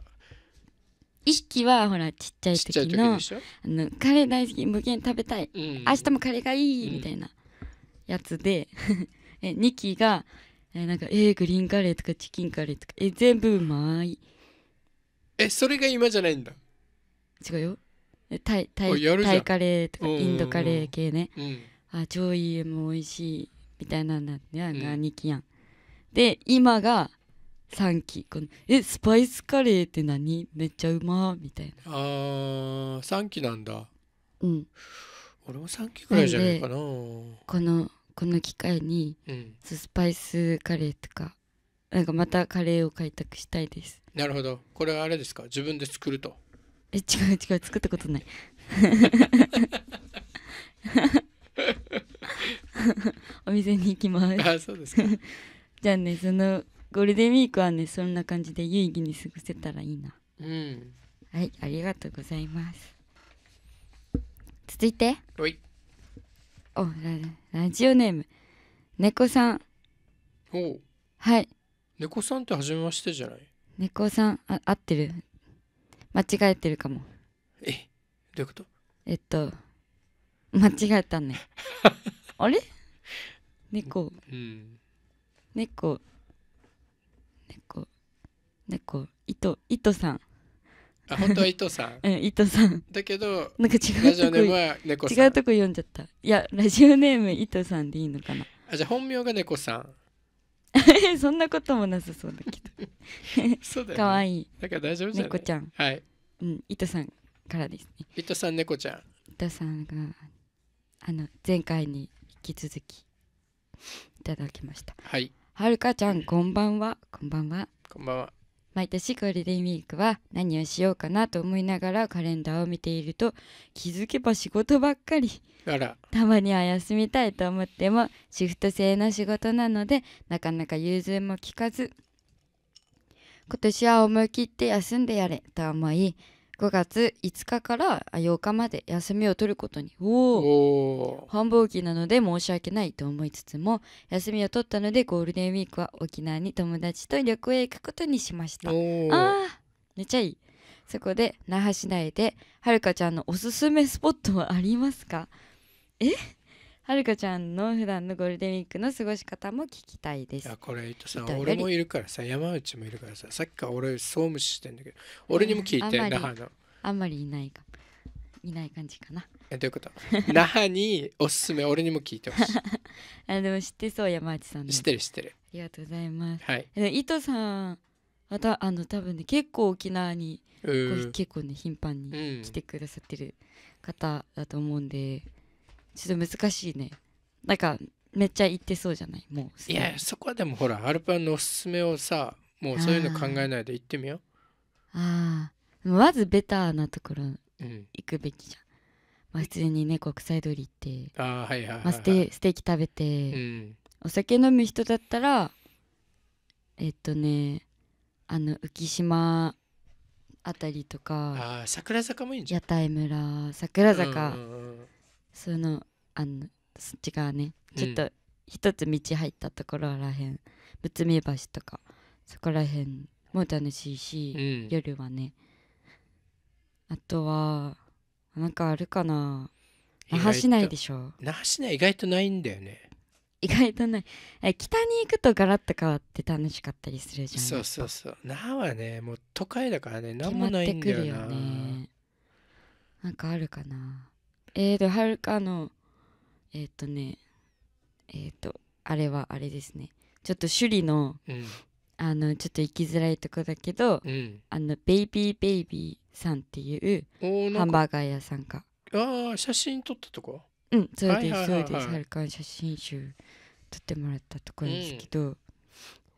意識はほらちっちゃい時のあのカレー大好き無限食べたい、うん、明日もカレーがいい、うん、みたいなやつで えニキがえなんかえー、グリーンカレーとかチキンカレーとかえ全部うまいえそれが今じゃないんだ違うよタイタイタイカレーとかインドカレー系ね、うん、あ超いいも美味しいみたいなんだな、うん、ニキやんで今が3期この「えスパイスカレーって何めっちゃうま」みたいなあー3期なんだうん俺も3期ぐらいじゃないかなこのこの機会に、うん、スパイスカレーとかなんかまたカレーを開拓したいですなるほどこれはあれですか自分で作るとえ違う違う作ったことない お店に行きますあそうですかじゃあねそのゴールデンウィークはねそんな感じで有意義に過ごせたらいいなうんはいありがとうございます続いてはいおララジオネーム猫さんおはい猫さんって初めましてじゃない猫さんあ合ってる間違えてるかもえどういうことえっと間違えたね あれ猫、うん、猫猫猫糸糸さんあ本当は糸さん うん糸さんだけどなんか違うラジオネームは猫さん違うとこ読んじゃったいやラジオネーム糸さんでいいのかなあじゃあ本名が猫さん そんなこともなさそうだけど そうだよ、ね、かわいいだから大丈夫じゃん猫ちゃんはいうん糸さんからですね糸さん猫ちゃん糸さんがあの前回に引き続きいただきましたはいはるかちゃんこんばんはこんばんはこんばんは毎年ゴールデンウィークは何をしようかなと思いながらカレンダーを見ていると気づけば仕事ばっかりあらたまには休みたいと思ってもシフト制の仕事なのでなかなか融通も利かず今年は思い切って休んでやれと思い5月5日から8日まで休みを取ることにおお繁忙期なので申し訳ないと思いつつも休みを取ったのでゴールデンウィークは沖縄に友達と旅行へ行くことにしましたあーめちゃいいそこで那覇市内ではるかちゃんのおすすめスポットはありますかえはるかちゃんの普段のゴールデンウィークの過ごし方も聞きたいですいやこれさ俺もいるからさ山内もいるからささっきから俺総務視してんだけど俺にも聞いて、那覇のあんまりいないかいない感じかなえどういうこと那覇 におすすめ俺にも聞いてほしい あでも知ってそう山内さん知ってる知ってるありがとうございますはい伊藤さんまたあの多分ね結構沖縄に結構ね頻繁に来てくださってる方だと思うんで、うんちょっと難しいねなんかめっちゃ行ってそうじゃないもういやそこはでもほらアルパンのおすすめをさもうそういうの考えないで行ってみようああまずベターなところ行くべきじゃん、まあ、普通にね国際通り行ってあ、はいはい、はい、まあ、ステステーキ食べて、うん、お酒飲む人だったらえっとねあの浮島あたりとかあ桜坂もいいんじゃん屋台村桜坂、うんうんうんそのあのそっち側ねちょっと一つ道入ったところらへん仏明橋とかそこらへんも楽しいし、うん、夜はねあとはなんかあるかな那覇市内でしょ那覇市内意外とないんだよね意外とないえ北に行くとガラッと変わって楽しかったりするじゃんそうそうそう那覇はねもう都会だからね何もないんだよな決まってくるよねなんかあるかなえー、と、はるかの、えっ、ー、とね、えっ、ー、と、あれはあれですね。ちょっと趣里の、うん、あの、ちょっと行きづらいとこだけど、うん、あの、ベイビーベイビーさんっていうハンバーガー屋さんか。ああ、写真撮ったとこうん、そうです、そうです。はるかの写真集撮ってもらったとこですけど、うん、こ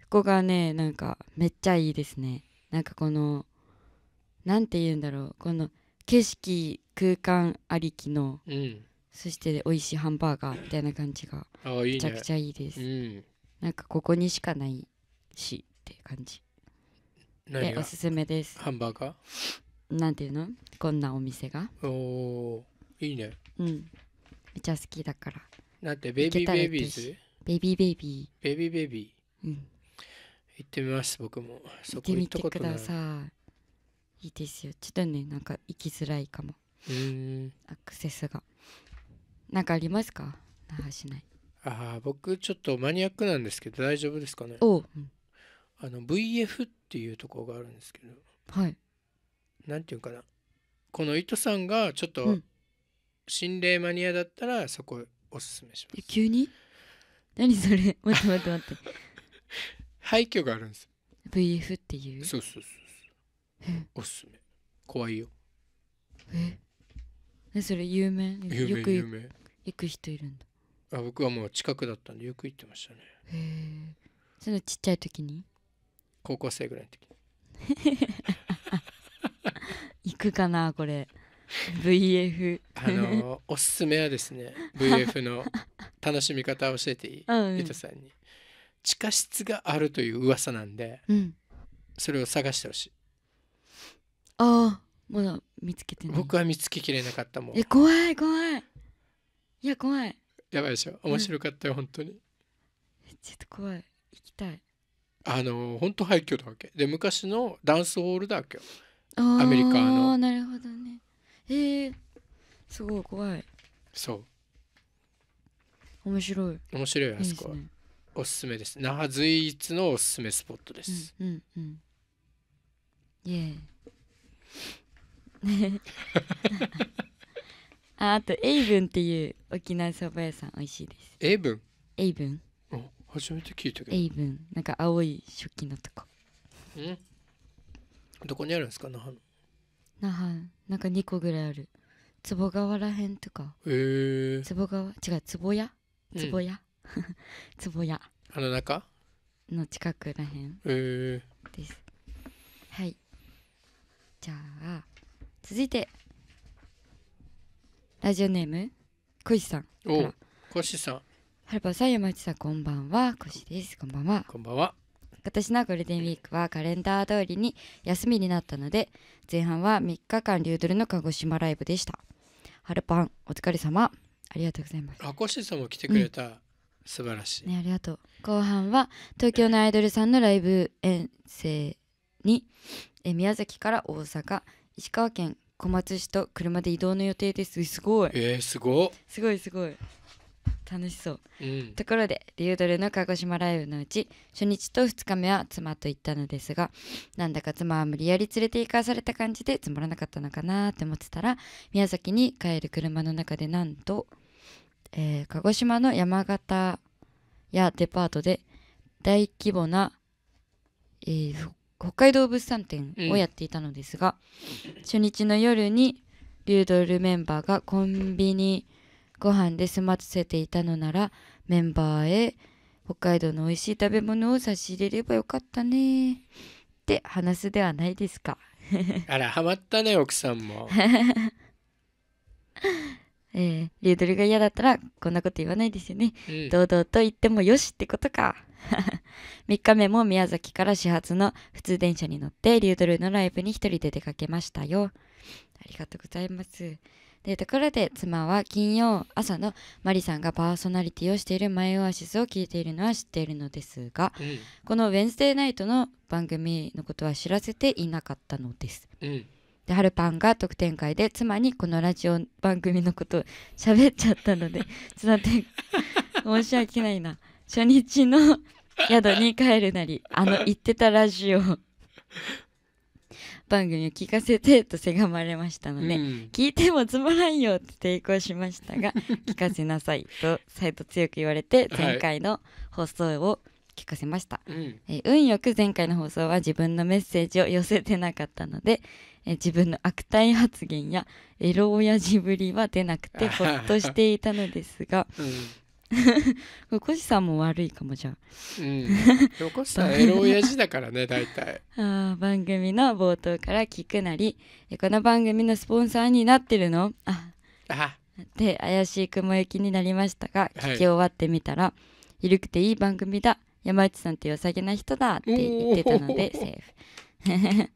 こがね、なんか、めっちゃいいですね。なんかこの、なんて言うんだろう、この、景色空間ありきの、うん、そして美味しいハンバーガーみたいな感じがめちゃくちゃいいです、ねうん、なんかここにしかないしって感じでおすすめですハンバーガーなんていうのこんなお店がおいいねうんめっちゃ好きだからなんてベイビーベイビーズベイビーベイビーベイビーベイビーうん行ってみます僕もそこ行ってみてくださいいいですよちょっとねなんか行きづらいかもアクセスがなんかありますか那覇市内ああ僕ちょっとマニアックなんですけど大丈夫ですかねおう、あの VF っていうとこがあるんですけどはいなんていうかなこの糸さんがちょっと、心霊マニアだったらそこおすすめします急に何それ待って待って待って 廃墟があるんです VF っていうそうそうそうおすすめ怖いよえそれ有名有名有名行く人いるんだあ僕はもう近くだったんでよく行ってましたねへえそのちっちゃい時に高校生ぐらいの時 行くかなこれ VF あのおすすめはですね VF の楽しみ方を教えていい、うんうん、さんに地下室があるという噂なんで、うん、それを探してほしいああまだ見つけてない僕は見つけきれなかったもんえ怖い怖いいや怖いやばいでしょ面白かったよ、ん、本当にちょっと怖い行きたいあの本当廃墟だわけで昔のダンスホールだわけよアメリカのなるほどねへえー、すごい怖いそう面白い面白いあそこね、おすすめです那覇随一のおすすめスポットですうんうん、うん、イエーイ ああとエイブンっていう沖縄そば屋さん美味しいですエイブンエイブン初めて聞いたけどエイブンなんか青い食器のとこんどこにあるんですか那覇那覇なんか2個ぐらいある坪川らへんとかへえ坪川違う坪屋坪屋、うん、坪屋 あの中の近くらへんえです、じゃあ続いてラジオネーム小石さんおおコシさんハルパさん山内さんこんばんはコシですこんばんはこんばんは今年のゴールデンウィークはカレンダー通りに休みになったので前半は3日間リュードルの鹿児島ライブでしたはるぱんお疲れ様ありがとうございますあコシさんも来てくれた、うん、素晴らしいねありがとう後半は東京のアイドルさんのライブ遠征にえ宮崎から大阪石川県小松市と車で移動の予定ですすごいえー、すごすごいすごい楽しそう、うん、ところでリュードルの鹿児島ライブのうち初日と2日目は妻と行ったのですがなんだか妻は無理やり連れて行かされた感じでつまらなかったのかなって思ってたら宮崎に帰る車の中でなんと、えー、鹿児島の山形やデパートで大規模な、えー、北海道物産展をやっていたのですが、うん、初日の夜にリュードルメンバーがコンビニご飯で済ませていたのならメンバーへ北海道の美味しい食べ物を差し入れればよかったねって話すではないですかあらハマったね奥さんも えー、リュードルが嫌だったらこんなこと言わないですよね、うん、堂々と言ってもよしってことか3 日目も宮崎から始発の普通電車に乗ってリュードルのライブに一人で出かけましたよ。ありがとうございます。でところで妻は金曜朝のマリさんがパーソナリティをしている「マイオアシス」を聞いているのは知っているのですが、うん、この「ウェンスデーナイト」の番組のことは知らせていなかったのです。うんで春パンが特典会で妻にこのラジオ番組のこと喋っちゃったのでちって申し訳ないな初日の 宿に帰るなりあの言ってたラジオ 番組を聞かせてとせがまれましたので、うん、聞いてもつまらんよって抵抗しましたが 聞かせなさいと再度強く言われて前回の放送を聞かせました、はい、えー、運よく前回の放送は自分のメッセージを寄せてなかったので、えー、自分の悪態発言やエロ親父ぶりは出なくてほっとしていたのですが、うん こしさんも悪いかもじゃあうん横もさん エロ親父だからね大体 あ番組の冒頭から聞くなりこの番組のスポンサーになってるのああで怪しい雲行きになりましたが、聞き終わってみたら「ゆるくていい番組だ山内さんって良さげな人だ」って言ってたのでセーフ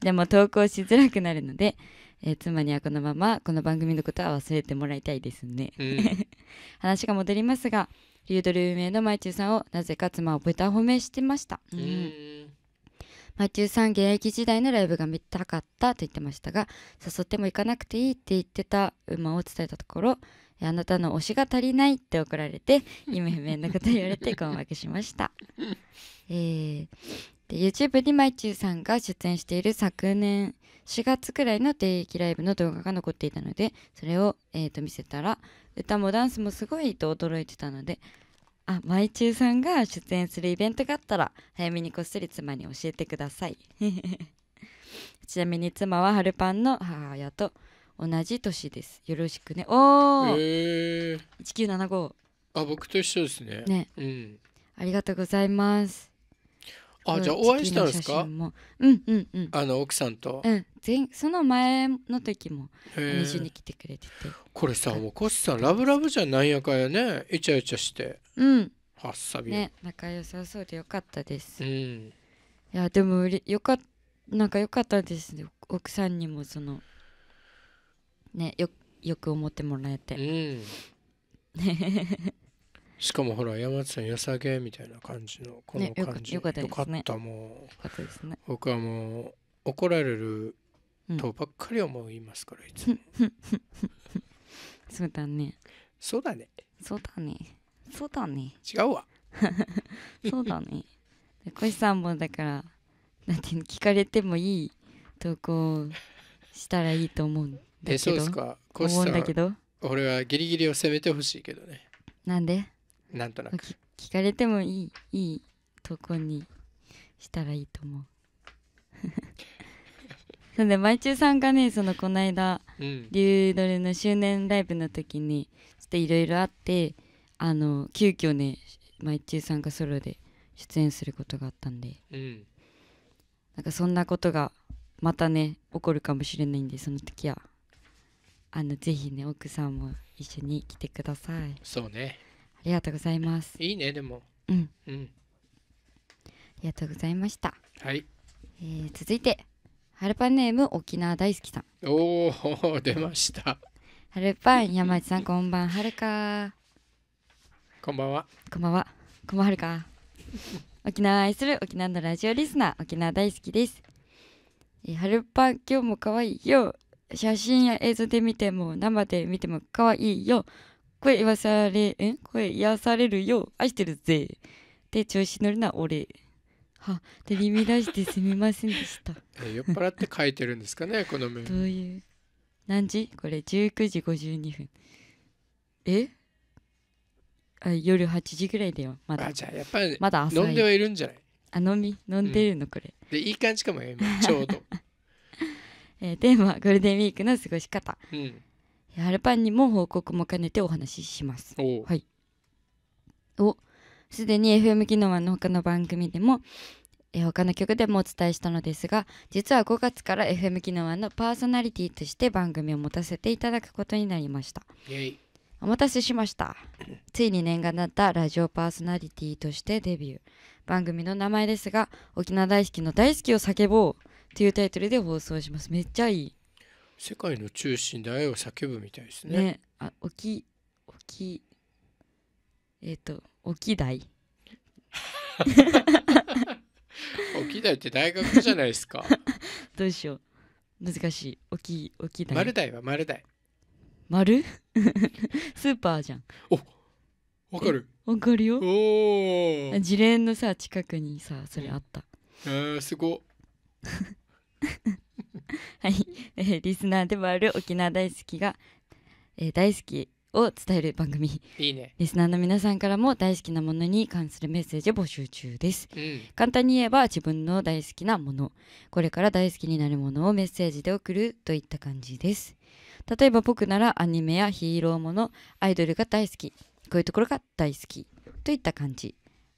でも投稿しづらくなるのでえー、妻にはこのままこの番組のことは忘れてもらいたいですね、うん、話が戻りますがリュードル有名のまいちゅうさんをなぜか妻を豚褒めしてました、うん、マチューさん現役時代のライブが見たかったと言ってましたが誘っても行かなくていいって言ってた馬を伝えたところあなたの推しが足りないって怒られて意味不明なこと言われて 困惑しました、えー、で YouTube にまいちゅうさんが出演している昨年4月くらいの定期ライブの動画が残っていたのでそれを、えー、と見せたら歌もダンスもすごいと驚いてたのであまいちゅさんが出演するイベントがあったら早めにこっそり妻に教えてください ちなみに妻は春パンの母親と同じ年ですよろしくねおお、えー、1975あ僕と一緒ですねね、うん、ありがとうございますあじゃあお会いしたんですかうんうんうんあの奥さんと、うん、その前の時も一緒に来てくれててこれさもうコシさんラブラブじゃなんやかやねイチャイチャしてうんはっさびね仲良さそうでよかったですうんいやでもよかなんかよかったですね奥さんにもそのねよよく思ってもらえてうんね。しかもほら山内さん良さげみたいな感じのこの感じ、ね、よかったですねもう、ね、僕はもう怒られるとばっかり思いますから、うん、いつもそうだねそうだねそうだねそうだね違うわ そうだねでこしさんもだからなんていう聞かれてもいい投稿したらいいと思うんだけどえそうですかこしさん俺はギリギリを攻めてほしいけどねなんでなんとなく聞かれてもいいいいとこにしたらいいと思うなんで舞中さんがねそのこの間、うん、ドレ」の周年ライブの時にちょっといろいろあってあの急遽ね舞中さんがソロで出演することがあったんで、うん、なんかそんなことがまたね起こるかもしれないんでその時はあのぜひね奥さんも一緒に来てくださいそうねりがとうございますいいねでもうんうんありがとうございましたはい、えー続いてハルパンネーム沖縄大好きさんおお 出ましたハルパン山内さんこんばんはるかこんばんはこんばんは。こんばんはるか。沖縄愛する沖縄のラジオリスナー、沖縄大好きです。えー、はぱ今日も可愛いよ。写真や映像で見ても、生で見ても可愛いよ。声言わされ、え声癒されるよ。愛してるぜ。で、調子乗るな、俺。は、で、耳出してすみませんでした。酔っ払って書いてるんですかね、このメーどういう。何時これ、19時52分。えあ夜8時ぐらいだよ。まだ。あ、じゃあ、やっぱり、まだ飲んではいるんじゃないあ、飲み、飲んでるの、これ、うん。で、いい感じかも今、ちょうど。えー、テーマはゴールデンウィークの過ごし方。うんアルパンにも報告も兼ねてお話しします。はい、おすでに FM 機能はの他の番組でもえ他の曲でもお伝えしたのですが実は5月から FM 機能のパーソナリティとして番組を持たせていただくことになりましたお待たせしましたついに念願だったラジオパーソナリティとしてデビュー番組の名前ですが沖縄大好きの大好きを叫ぼうというタイトルで放送しますめっちゃいい世界の中心で愛を叫ぶみたいですね。ねあおき。えっ、ー、とおきだいって大学じゃないですか。どうしよう難しいおおき、沖沖大。丸いは丸大。丸 スーパーじゃん。おわかるわかるよ。おお。事例のさ近くにさそれあった。えー、すご。はい、えー、リスナーでもある沖縄大好きが、えー、大好きを伝える番組いいねリスナーの皆さんからも大好きなものに関するメッセージを募集中です、うん、簡単に言えば自分の大好きなものこれから大好きになるものをメッセージで送るといった感じです例えば僕ならアニメやヒーローものアイドルが大好きこういうところが大好きといった感じ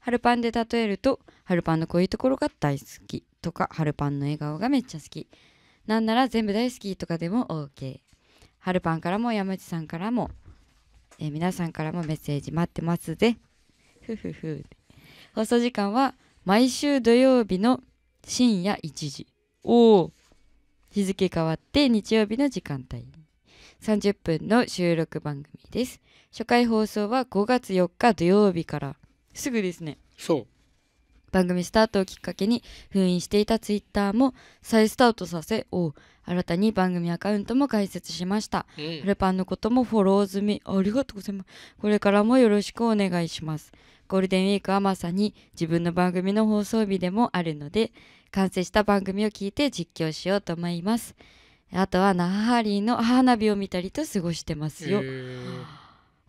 ルパンで例えると、ルパンのこういうところが大好きとか、ルパンの笑顔がめっちゃ好き。なんなら全部大好きとかでも OK。ルパンからも山内さんからも、えー、皆さんからもメッセージ待ってますぜ。ふふふ。放送時間は毎週土曜日の深夜1時。おお日付変わって日曜日の時間帯30分の収録番組です初回放送は5月4日土曜日からすぐですねそう番組スタートをきっかけに封印していたツイッターも再スタートさせを新たに番組アカウントも開設しました、うん、フレパンのこともフォロー済みありがとうございますこれからもよろしくお願いしますゴールデンウィークはまさに自分の番組の放送日でもあるので完成した番組を聞いて実況しようと思いますあとはナハハリーの花火を見たりと過ごしてますよ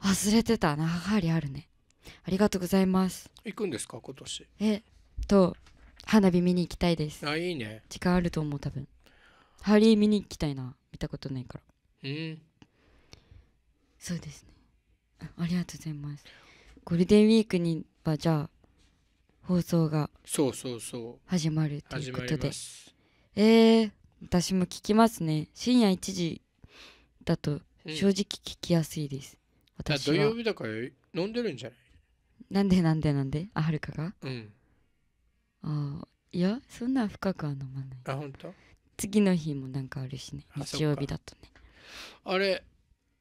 忘れてたナハハリーあるねありがとうございます行くんですか今年えと花火見に行きたいですあいいね時間あると思う多分ハリー見に行きたいな見たことないからうんそうですねありがとうございますゴールデンウィークにはじゃあ放送がそうそうそう始まるということでえー、私も聞きますね深夜一時だと正直聞きやすいです、うん、私は土曜日だから飲んでるんじゃないなんでなんでなんであはるかがうんああいやそんな深くは飲まないあ本当次の日もなんかあるしね日曜日だとねあれ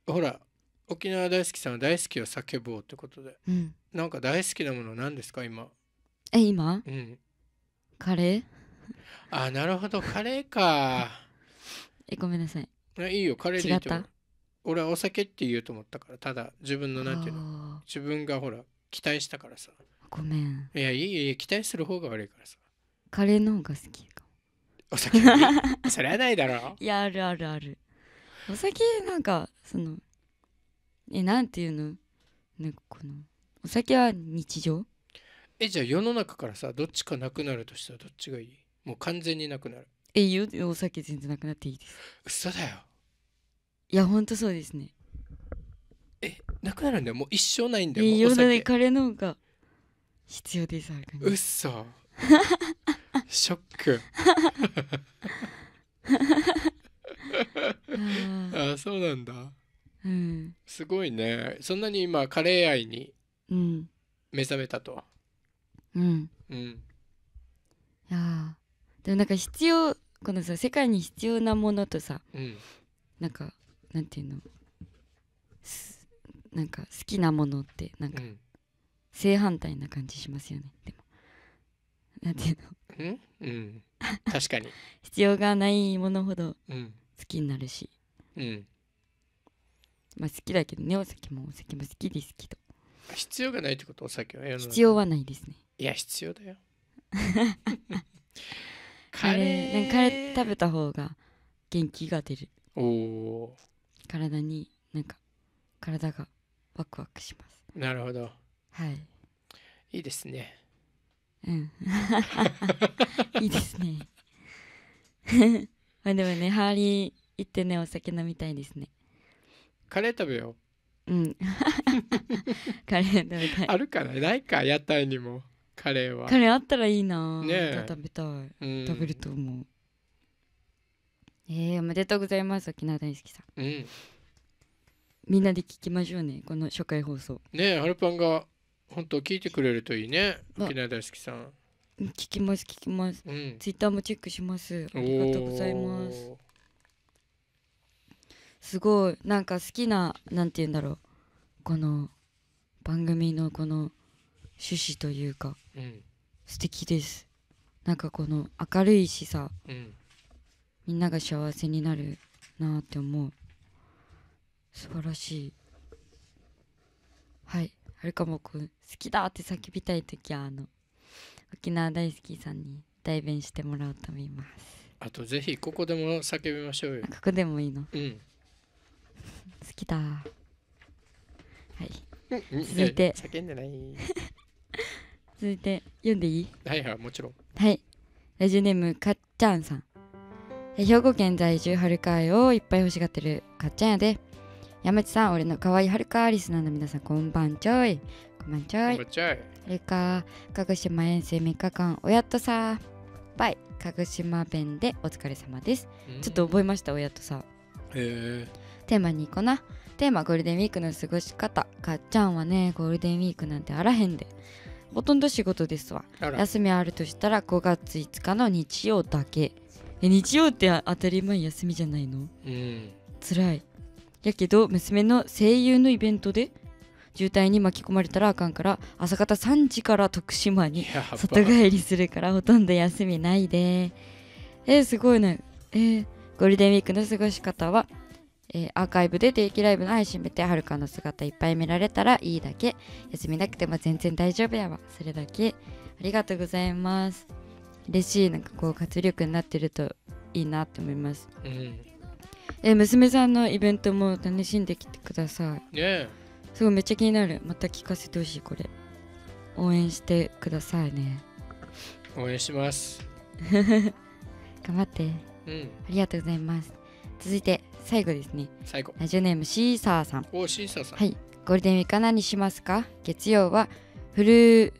ほら沖縄大好きさんは大好きを叫ぼうってことでうんなんか大好きなもの何ですか今え今うんカレーあなるほど カレーかえごめんなさいあいいよカレーでいいと思違った俺はお酒って言うと思ったからただ自分のなんていうの自分がほら期待したからさごめんいやいやいや期待する方が悪いからさカレーの方が好きかお酒 それはないだろいやあるあるあるお酒なんかそのえなんていうのなんかこのお酒は日常えじゃあ世の中からさどっちかなくなるとしたらどっちがいいもう完全になくなるえお酒全然なくなっていいです嘘だよいやほんとそうですねなくなるんだよもう一生ないんだよ、えー、もうお酒夜カレーの家が必要ですうっそショックああそうなんだ、うん、すごいねそんなに今カレー愛に目覚めたとうん、うん、いやでもなんか必要このさ世界に必要なものとさ、うん、なんかなんていうのなんか好きなものってなんか正反対な感じしますよねでもなんていうのうん、うん、確かに 必要がないものほど好きになるし、うん、まあ好きだけどねお酒もお酒も好きですけど必要がないってことお酒は必要はないですねいや必要だよカレーなんかカレー食べた方が元気が出るおお体になんか体がワクワクします。なるほど。はい。いいですね。うん。いいですね。まあでもね、ハーリー行ってね、お酒飲みたいですね。カレー食べよう。うん。カレー食べたい。あるかなないか、屋台にも。カレーは。カレーあったらいいな。ね食べたい、うん、食べると思う。えー、おめでとうございます、沖縄大好きさん。うん。みんなで聞きましょうねこの初回放送ねえハルパンが本当聞いてくれるといいねあ沖縄大好きさん聞きます聞きますうんツイッターもチェックしますありがとうございますすごいなんか好きななんて言うんだろうこの番組のこの趣旨というかうん素敵ですなんかこの明るいしさうんみんなが幸せになるなって思う素晴らしいはいはるかもくん好きだって叫びたい時はあの沖縄大好きさんに代弁してもらおうと思いますあとぜひここでも叫びましょうよここでもいいの、うん、好きだはい続いて叫んでない 続いて読んでいいはいはいもちろんはいラジオネームかっちゃんさん兵庫県在住はるかえをいっぱい欲しがってるかっちゃんやで山地さん、俺の可愛いはるかリスナーの皆さん、こんばんちょい。こんばんちょい。こんんょい。はるか、鹿児島遠征3日間、おやっとさ。バイ、鹿児島弁でお疲れ様です。ちょっと覚えました、おやっとさ。へえ。テーマに行こな。テーマ、ゴールデンウィークの過ごし方。かっちゃんはね、ゴールデンウィークなんてあらへんで。ほとんど仕事ですわ。休みあるとしたら5月5日の日曜だけ。え日曜って当たり前休みじゃないのうん。辛い。やけど娘の声優のイベントで渋滞に巻き込まれたらあかんから朝方3時から徳島に外帰りするからほとんど休みないでえー、すごいねえー、ゴールデンウィークの過ごし方は、えー、アーカイブで定期ライブの配信見てはるかの姿いっぱい見られたらいいだけ休みなくても全然大丈夫やわそれだけありがとうございます嬉しいなんかこう活力になってるといいなって思います、うんえ娘さんのイベントも楽しんできてください。ねすごいめっちゃ気になる。また聞かせてほしいこれ。応援してくださいね。応援します。頑張って、うん。ありがとうございます。続いて最後ですね。最後。ラジオネームシーサーさん。おシーサーさん。はい。ゴールデンウィーク何しますか？月曜はフル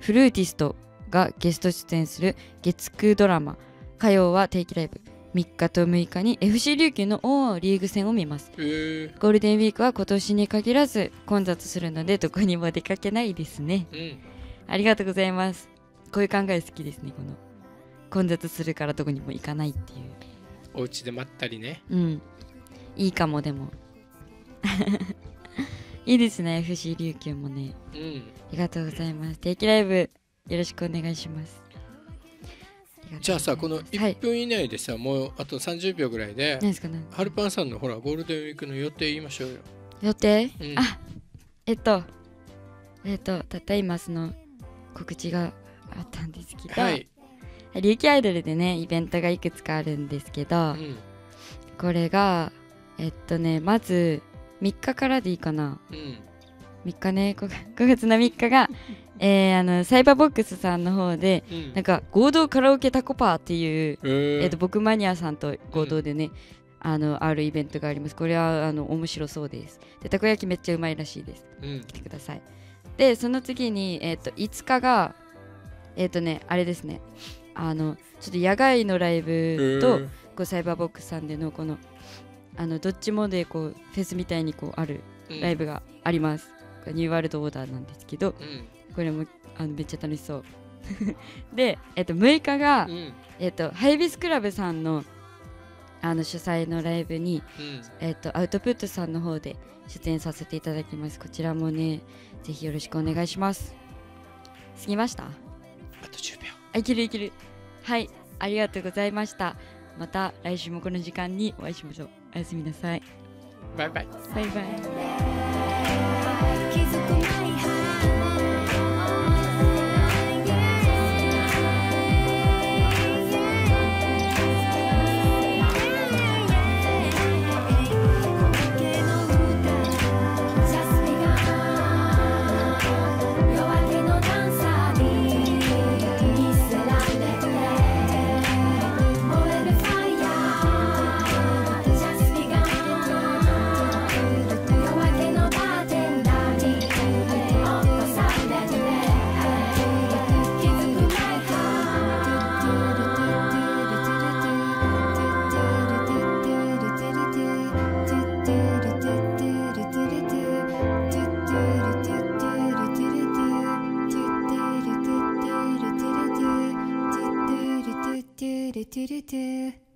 フルーティストがゲスト出演する月9ドラマ。火曜は定期ライブ。3日と6日に FC 琉球のリーグ戦を見ます、ゴールデンウィークは今年に限らず混雑するのでどこにも出かけないですね、うん、ありがとうございますこういう考え好きですねこの混雑するからどこにも行かないっていうお家で待ったりねうんいいかもでも いいですね FC 琉球もね、うん、ありがとうございます定期ライブよろしくお願いしますじゃあさこの1分以内でさ、はい、もうあと30秒ぐらいでハルパンさんのほらゴールデンウィークの予定言いましょうよ予定、うん、あえっとえっとたった今その告知があったんですけど、はい、琉球アイドルでねイベントがいくつかあるんですけど、うん、これがえっとねまず3日からでいいかな、うん、3日ね 5, 月の3日がえー、あのサイバーボックスさんの方で、うん、なんか合同カラオケタコパーっていう、えー、えーと僕マニアさんと合同でね、うん、あのあるイベントがありますこれはあの面白そうですでたこ焼きめっちゃうまいらしいです、うん、来てくださいでその次に、えーと、5日がえっ、ー、とねあれですねあのちょっと野外のライブと、えー、こうサイバーボックスさんでのこのあのどっちもでこうフェスみたいにこうあるライブがあります、ニューワールドオーダーなんですけど、うんこれもあのめっちゃ楽しそう で、えっと、6日が、うん、えっと、ハイビスクラブさんのあの主催のライブに、うん、えっと、アウトプットさんの方で出演させていただきますこちらもねぜひよろしくお願いします過ぎましたあと10秒いけるいけるはいありがとうございましたまた来週もこの時間にお会いしましょうおやすみなさいバイバイバイバイ do do do.